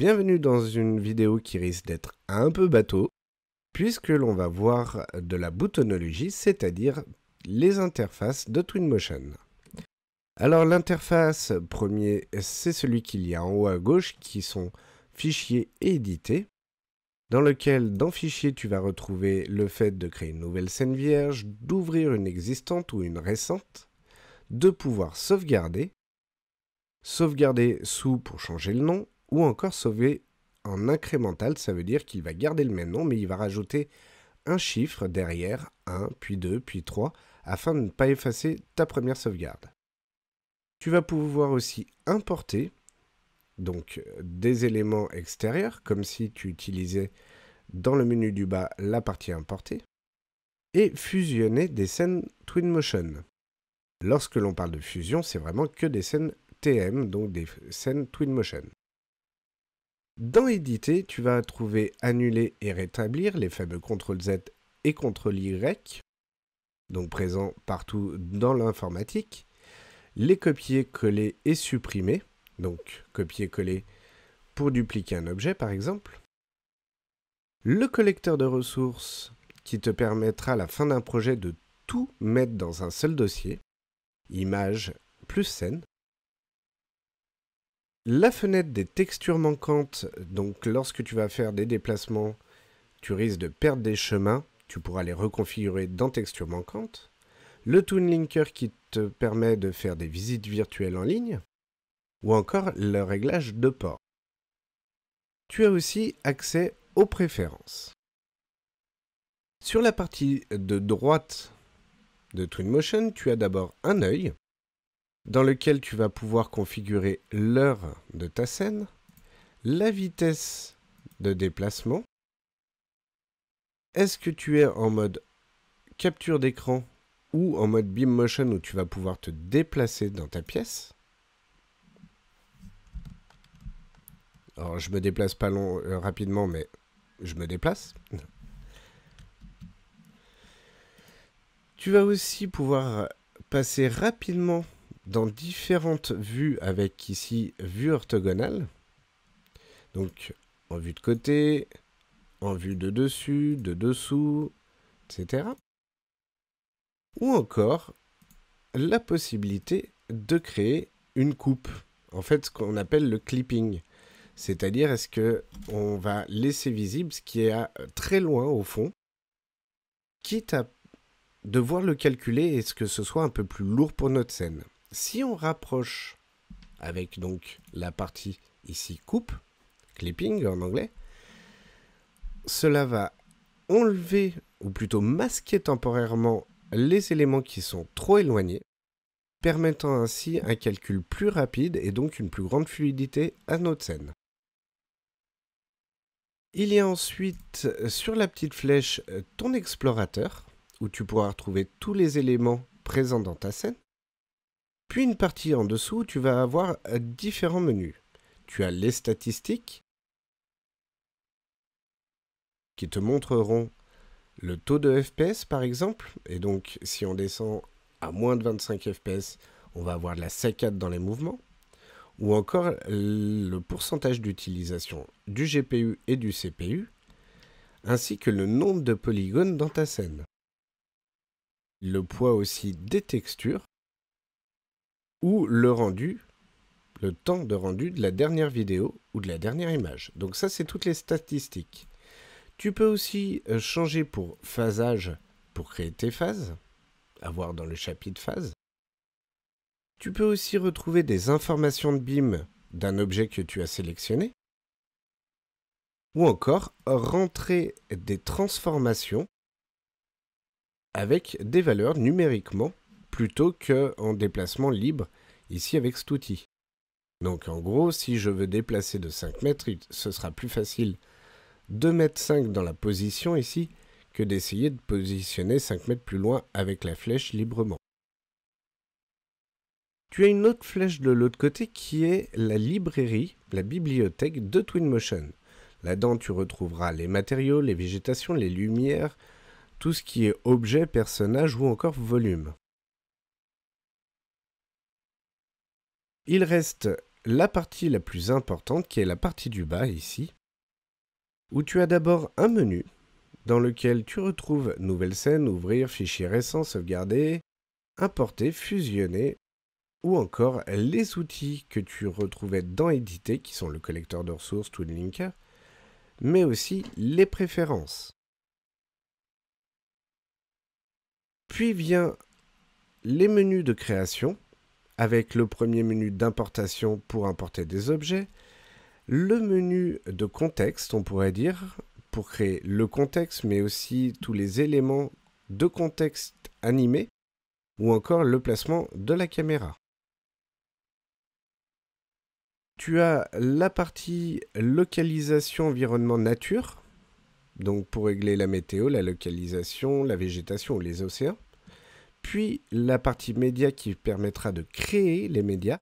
Bienvenue dans une vidéo qui risque d'être un peu bateau, puisque l'on va voir de la boutonologie, c'est-à-dire les interfaces de Twinmotion. Alors l'interface premier, c'est celui qu'il y a en haut à gauche, qui sont fichiers et édités, dans lequel dans fichiers tu vas retrouver le fait de créer une nouvelle scène vierge, d'ouvrir une existante ou une récente, de pouvoir sauvegarder, sauvegarder sous pour changer le nom, ou encore sauver en incrémental, ça veut dire qu'il va garder le même nom, mais il va rajouter un chiffre derrière, 1, puis 2, puis 3, afin de ne pas effacer ta première sauvegarde. Tu vas pouvoir aussi importer donc euh, des éléments extérieurs, comme si tu utilisais dans le menu du bas la partie importée, et fusionner des scènes Twinmotion. Lorsque l'on parle de fusion, c'est vraiment que des scènes TM, donc des scènes Twinmotion. Dans Éditer, tu vas trouver Annuler et Rétablir, les fameux CTRL Z et CTRL Y, donc présents partout dans l'informatique. Les copier, coller et supprimer, donc copier-coller pour dupliquer un objet par exemple. Le collecteur de ressources qui te permettra à la fin d'un projet de tout mettre dans un seul dossier, image plus scène. La fenêtre des textures manquantes, donc lorsque tu vas faire des déplacements, tu risques de perdre des chemins, tu pourras les reconfigurer dans textures manquantes. Le Twinlinker Linker qui te permet de faire des visites virtuelles en ligne, ou encore le réglage de port. Tu as aussi accès aux préférences. Sur la partie de droite de Twinmotion, tu as d'abord un œil dans lequel tu vas pouvoir configurer l'heure de ta scène, la vitesse de déplacement, est-ce que tu es en mode capture d'écran ou en mode beam motion où tu vas pouvoir te déplacer dans ta pièce Alors je me déplace pas long, euh, rapidement, mais je me déplace. Tu vas aussi pouvoir passer rapidement dans différentes vues avec ici vue orthogonale. Donc en vue de côté, en vue de dessus, de dessous, etc. Ou encore la possibilité de créer une coupe. En fait, ce qu'on appelle le clipping. C'est-à-dire, est-ce que on va laisser visible ce qui est très loin au fond, quitte à devoir le calculer et ce que ce soit un peu plus lourd pour notre scène si on rapproche avec donc la partie ici coupe, clipping en anglais, cela va enlever, ou plutôt masquer temporairement les éléments qui sont trop éloignés, permettant ainsi un calcul plus rapide et donc une plus grande fluidité à notre scène. Il y a ensuite sur la petite flèche ton explorateur, où tu pourras retrouver tous les éléments présents dans ta scène. Puis une partie en dessous, tu vas avoir euh, différents menus. Tu as les statistiques qui te montreront le taux de FPS par exemple. Et donc si on descend à moins de 25 FPS, on va avoir de la saccade dans les mouvements. Ou encore le pourcentage d'utilisation du GPU et du CPU, ainsi que le nombre de polygones dans ta scène. Le poids aussi des textures, ou le rendu, le temps de rendu de la dernière vidéo ou de la dernière image. Donc ça, c'est toutes les statistiques. Tu peux aussi euh, changer pour phasage pour créer tes phases, à voir dans le chapitre phase. Tu peux aussi retrouver des informations de BIM d'un objet que tu as sélectionné. Ou encore rentrer des transformations avec des valeurs numériquement plutôt qu'en déplacement libre ici avec cet outil. Donc en gros, si je veux déplacer de 5 mètres, ce sera plus facile de mettre 5 dans la position ici que d'essayer de positionner 5 mètres plus loin avec la flèche librement. Tu as une autre flèche de l'autre côté qui est la librairie, la bibliothèque de Twinmotion. Là-dedans, tu retrouveras les matériaux, les végétations, les lumières, tout ce qui est objet, personnage ou encore volume. Il reste la partie la plus importante qui est la partie du bas ici, où tu as d'abord un menu dans lequel tu retrouves nouvelle scène, ouvrir, fichier récent, sauvegarder, importer, fusionner, ou encore les outils que tu retrouvais dans éditer, qui sont le collecteur de ressources, Linker, mais aussi les préférences. Puis vient les menus de création, avec le premier menu d'importation pour importer des objets, le menu de contexte, on pourrait dire, pour créer le contexte, mais aussi tous les éléments de contexte animés, ou encore le placement de la caméra. Tu as la partie localisation environnement nature, donc pour régler la météo, la localisation, la végétation ou les océans puis la partie média qui permettra de créer les médias,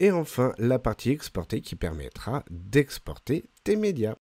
et enfin la partie exportée qui permettra d'exporter tes médias.